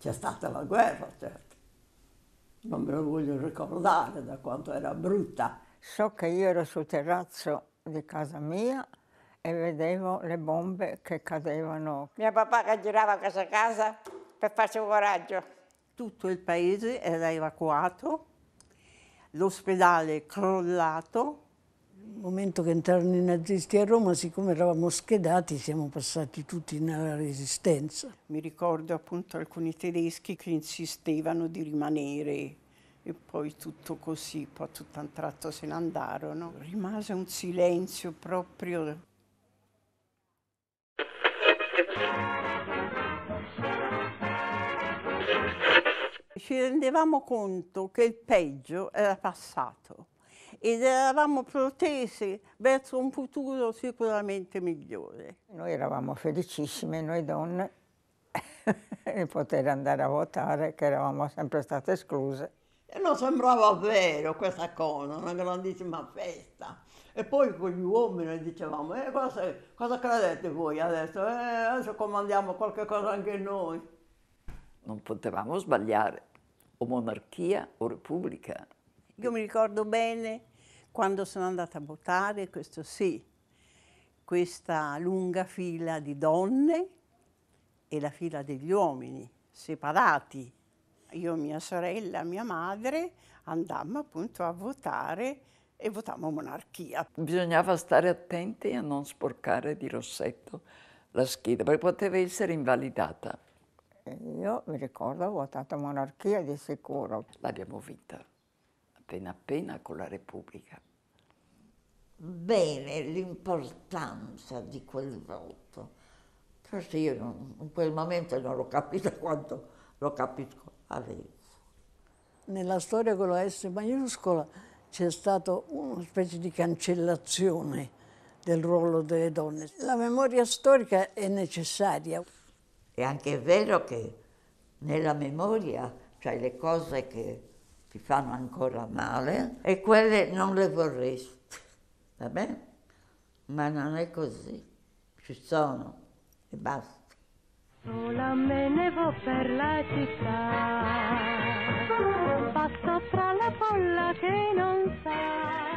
C'è stata la guerra, certo. Non me lo voglio ricordare da quanto era brutta. So che io ero sul terrazzo di casa mia e vedevo le bombe che cadevano. Mio papà che girava casa a casa per farci un coraggio. Tutto il paese era evacuato, l'ospedale crollato, momento che entrarono i nazisti a Roma, siccome eravamo schedati, siamo passati tutti nella resistenza. Mi ricordo appunto alcuni tedeschi che insistevano di rimanere e poi tutto così, poi tutto a un tratto se ne andarono. Rimase un silenzio proprio ci rendevamo conto che il peggio era passato ed eravamo protesi verso un futuro sicuramente migliore. Noi eravamo felicissime, noi donne, di poter andare a votare, che eravamo sempre state escluse. E non sembrava vero questa cosa, una grandissima festa. E poi con gli uomini dicevamo, eh, cosa, cosa, credete voi adesso? Eh, adesso comandiamo qualche cosa anche noi. Non potevamo sbagliare, o monarchia o repubblica. Io mi ricordo bene quando sono andata a votare, questo sì, questa lunga fila di donne e la fila degli uomini, separati. Io, mia sorella, mia madre andammo appunto a votare e votammo monarchia. Bisognava stare attenti a non sporcare di rossetto la scheda, perché poteva essere invalidata. Io mi ricordo ho votato monarchia di sicuro. L'abbiamo vinta appena appena con la Repubblica. Bene, l'importanza di quel voto. Forse io non, in quel momento non l'ho capito quanto lo capisco adesso. Nella storia con la S maiuscola c'è stata una specie di cancellazione del ruolo delle donne. La memoria storica è necessaria. È anche vero che nella memoria, cioè le cose che ti fanno ancora male e quelle non le vorresti, va bene? Ma non è così, ci sono e basta. Sola me ne vo per la città, passo tra la folla che non sa.